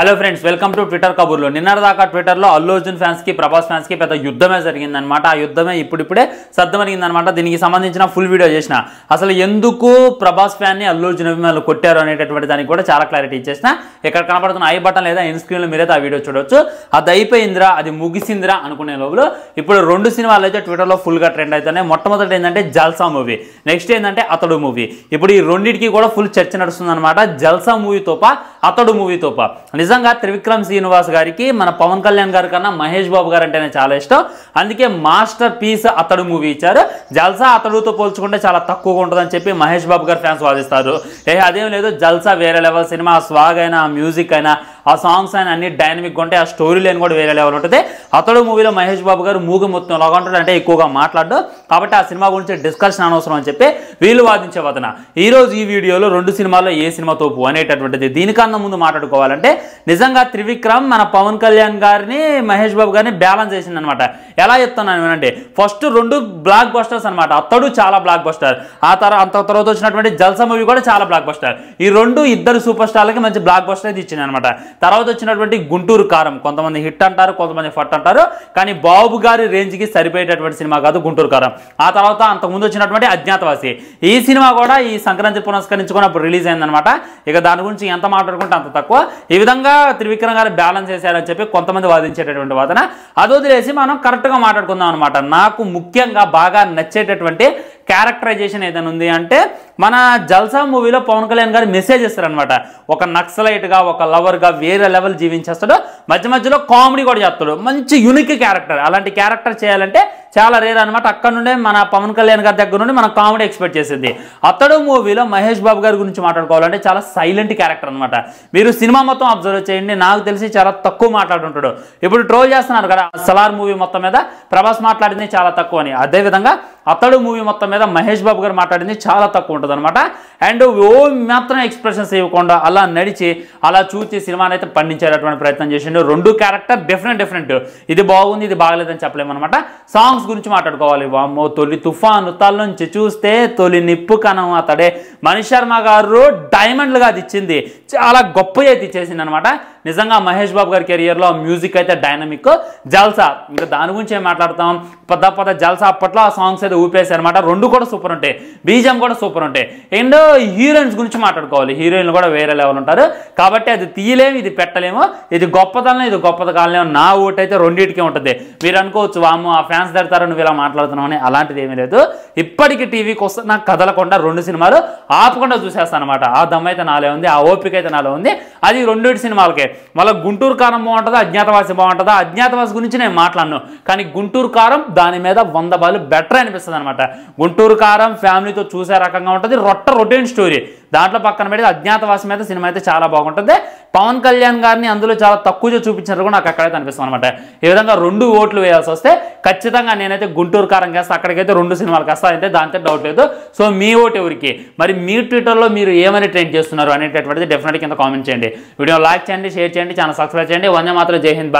hello friends welcome to Twitter కబుర్లో దాకా ట్విట్టర్లో అల్లు అర్జున్ ఫ్యాన్స్కి ప్రభాస్ ఫ్యాన్స్కి పెద్ద యుద్ధమే జరిగిందనమాట ఆ యుద్ధమే ఇప్పుడిప్పుడే సర్దమరిగిందనమాట దీనికి సంబంధించిన ఫుల్ వీడియో చేసిన అసలు ఎందుకు ప్రభాస్ ఫ్యాన్ని అల్లు అర్జున్ అభిమానులు కొట్టారు అనేటటువంటి దానికి కూడా చాలా క్లారిటీ ఇచ్చేసిన ఇక్కడ కనపడుతున్న ఐ బటన్ లేదా ఇన్ స్క్రీన్లో మీరైతే ఆ వీడియో చూడొచ్చు అది అయిపోయిందిరా అది ముగిసిందిరా అనుకునే లోపల ఇప్పుడు రెండు సినిమాలు అయితే ట్విట్టర్లో ఫుల్గా ట్రెండ్ అవుతున్నాయి మొట్టమొదటి ఏంటంటే జల్సా మూవీ నెక్స్ట్ ఏంటంటే అతడు మూవీ ఇప్పుడు ఈ రెండింటికి కూడా ఫుల్ చర్చ నడుస్తుంది అనమాట జల్సా మూవీతో పా అతడు మూవీతో పా నిజంగా త్రివిక్రమ్ శ్రీనివాస్ గారికి మన పవన్ కళ్యాణ్ గారి కన్నా మహేష్ బాబు గారు అంటేనే చాలా ఇష్టం అందుకే మాస్టర్ పీస్ అతడు మూవీ ఇచ్చారు జల్సా అతడుతో పోల్చుకుంటే చాలా తక్కువగా ఉంటుందని చెప్పి మహేష్ బాబు గారు ఫ్యాన్స్ వాదిస్తారు ఏ అదేం లేదు జల్సా వేరే లెవెల్ సినిమా స్వాగ్ అయినా మ్యూజిక్ అయినా ఆ సాంగ్స్ అని అన్ని డైనమిక్ ఉంటాయి ఆ స్టోరీ లైన్ కూడా వేరే లెవెల్ ఉంటుంది అతడు మూవీలో మహేష్ బాబు గారు మూగ మొత్తం లాగా ఉంటాడు అంటే ఎక్కువగా మాట్లాడు కాబట్టి ఆ సినిమా గురించి డిస్కషన్ అనవసరం అని చెప్పి వీళ్ళు వాదించే వదన ఈరోజు ఈ వీడియోలో రెండు సినిమాల్లో ఏ సినిమా తోపు అనేటటువంటిది దీనికన్నా ముందు మాట్లాడుకోవాలంటే నిజంగా త్రివిక్రమ్ మన పవన్ కళ్యాణ్ గారిని మహేష్ బాబు గారిని బ్యాలెన్స్ చేసిందనమాట ఎలా చెప్తున్నాను అంటే ఫస్ట్ రెండు బ్లాక్ బస్టర్స్ అనమాట అతడు చాలా బ్లాక్ బస్టర్ ఆ తర్వాత అంత తర్వాత వచ్చినటువంటి జల్సా మూవీ కూడా చాలా బ్లాక్ బస్టర్ ఈ రెండు ఇద్దరు సూపర్ స్టార్లకి మంచి బ్లాక్ బస్టర్ అయితే ఇచ్చింది అనమాట తర్వాత వచ్చినటువంటి గుంటూరు కారం కొంతమంది హిట్ అంటారు కొంతమంది ఫట్ అంటారు కానీ బాబు గారి రేంజ్కి సరిపోయేటటువంటి సినిమా కాదు గుంటూరు కారం ఆ తర్వాత అంతకుముందు వచ్చినటువంటి అజ్ఞాతవాసి ఈ సినిమా కూడా ఈ సంక్రాంతి పునస్కరించుకున్నప్పుడు రిలీజ్ అయిందనమాట ఇక దాని గురించి ఎంత మాట్లాడుకుంటే అంత తక్కువ ఈ విధంగా త్రివిక్రమ్ గారు బ్యాలెన్స్ చేశారని చెప్పి కొంతమంది వాదించేటటువంటి వాదన అది వదిలేసి మనం కరెక్ట్గా మాట్లాడుకుందాం అనమాట నాకు ముఖ్యంగా బాగా నచ్చేటటువంటి క్యారెక్టరైజేషన్ ఏదైనా ఉంది అంటే మన జల్సా మూవీలో పవన్ కళ్యాణ్ గారు మెసేజ్ ఇస్తారనమాట ఒక నక్సలైట్గా ఒక లవర్గా వేరే లెవెల్ జీవించేస్తాడు మధ్య మధ్యలో కామెడీ కూడా చేస్తాడు మంచి యూనిక్ క్యారెక్టర్ అలాంటి క్యారెక్టర్ చేయాలంటే చాలా రేర్ అనమాట అక్కడ నుండే మన పవన్ కళ్యాణ్ గారి దగ్గర నుండి మనం కామెడీ ఎక్స్పెక్ట్ చేసింది అతడు మూవీలో మహేష్ బాబు గారి గురించి మాట్లాడుకోవాలంటే చాలా సైలెంట్ క్యారెక్టర్ అనమాట మీరు సినిమా మొత్తం అబ్జర్వ్ చేయండి నాకు తెలిసి చాలా తక్కువ మాట్లాడుంటాడు ఇప్పుడు ట్రోల్ చేస్తున్నారు కదా సలార్ మూవీ మొత్తం మీద ప్రభాస్ మాట్లాడింది చాలా తక్కువ అని అదేవిధంగా అతడు మూవీ మొత్తం మీద మహేష్ బాబు గారు మాట్లాడింది చాలా తక్కువ ఉంటుంది అనమాట అండ్ ఓ మాత్రం ఎక్స్ప్రెషన్స్ ఇవ్వకుండా అలా నడిచి అలా చూచి సినిమాని అయితే పండించేటటువంటి ప్రయత్నం చేసిండు రెండు క్యారెక్టర్ డిఫరెంట్ డిఫరెంట్ ఇది బాగుంది ఇది బాగలేదని అనమాట సాంగ్స్ గురించి మాట్లాడుకోవాలి వామ్మో తొలి తుఫాన్ ఉత్తాల నుంచి చూస్తే తొలి నిప్పు కనం అతడే మనీష్ శర్మ గారు డైమండ్లుగా అది ఇచ్చింది చాలా గొప్ప అయితే ఇచ్చేసింది అనమాట నిజంగా మహేష్ బాబు గారి కెరియర్లో మ్యూజిక్ అయితే డైనమిక్ జల్సా ఇంకా దాని గురించి ఏం మాట్లాడతాం పద పద జల్సా అప్పట్లో ఆ సాంగ్స్ మీద ఊపేసి అనమాట రెండు కూడా సూపర్ ఉంటాయి బీజం కూడా సూపర్ ఉంటాయి అండ్ హీరోయిన్స్ గురించి మాట్లాడుకోవాలి హీరోయిన్లు కూడా వేరే లెవెల్ ఉంటారు కాబట్టి అది తీయలేము ఇది పెట్టలేము ఇది గొప్పతనం ఇది గొప్పది కాలేము నా ఓటైతే రెండింటికే ఉంటుంది మీరు అనుకోవచ్చు వాము ఆ ఫ్యాన్స్ తడతారు నువ్వు ఇలా మాట్లాడుతున్నావు అని అలాంటిది ఏమీ లేదు ఇప్పటికీ టీవీకి వస్తున్న కదలకుండా రెండు సినిమాలు ఆపకుండా చూసేస్తానమాట అనమాట ఆ దమ్ అయితే నాలే ఉంది ఆ ఓపిక అయితే నాలో ఉంది అది రెండు సినిమాలకే మళ్ళీ గుంటూరు కారం బాగుంటుందా అజ్ఞాతవాసి బాగుంటుందా అజ్ఞాతవాసి గురించి నేను మాట్లాడను కానీ గుంటూరు కారం దాని మీద వంద బాలు బెటర్ అనిపిస్తుంది అనిపిస్తుంది అనమాట గుంటూరు కారం ఫ్యామిలీతో చూసే రకంగా ఉంటుంది రొట్ట రొటీన్ స్టోరీ దాంట్లో పక్కన పెడితే అజ్ఞాతవాసం అయితే సినిమా అయితే చాలా బాగుంటుంది పవన్ కళ్యాణ్ గారిని అందులో చాలా తక్కువగా చూపించినట్టు కూడా నాకు అక్కడైతే అనిపిస్తుంది అనమాట ఈ విధంగా రెండు ఓట్లు వేయాల్సి వస్తే ఖచ్చితంగా నేనైతే గుంటూరు కారం చేస్తా అక్కడికైతే రెండు సినిమాలు కస్తా అయితే దాంతో డౌట్ లేదు సో మీ ఓటు ఎవరికి మరి మీ ట్విట్టర్లో మీరు ఏమని ట్రెండ్ చేస్తున్నారు అనేటటువంటిది డెఫినెట్గా కింద కామెంట్ చేయండి వీడియో లైక్ చేయండి షేర్ చేయండి ఛానల్ సబ్స్క్రైబ్ చేయండి వంద మాత్రం జై హింద్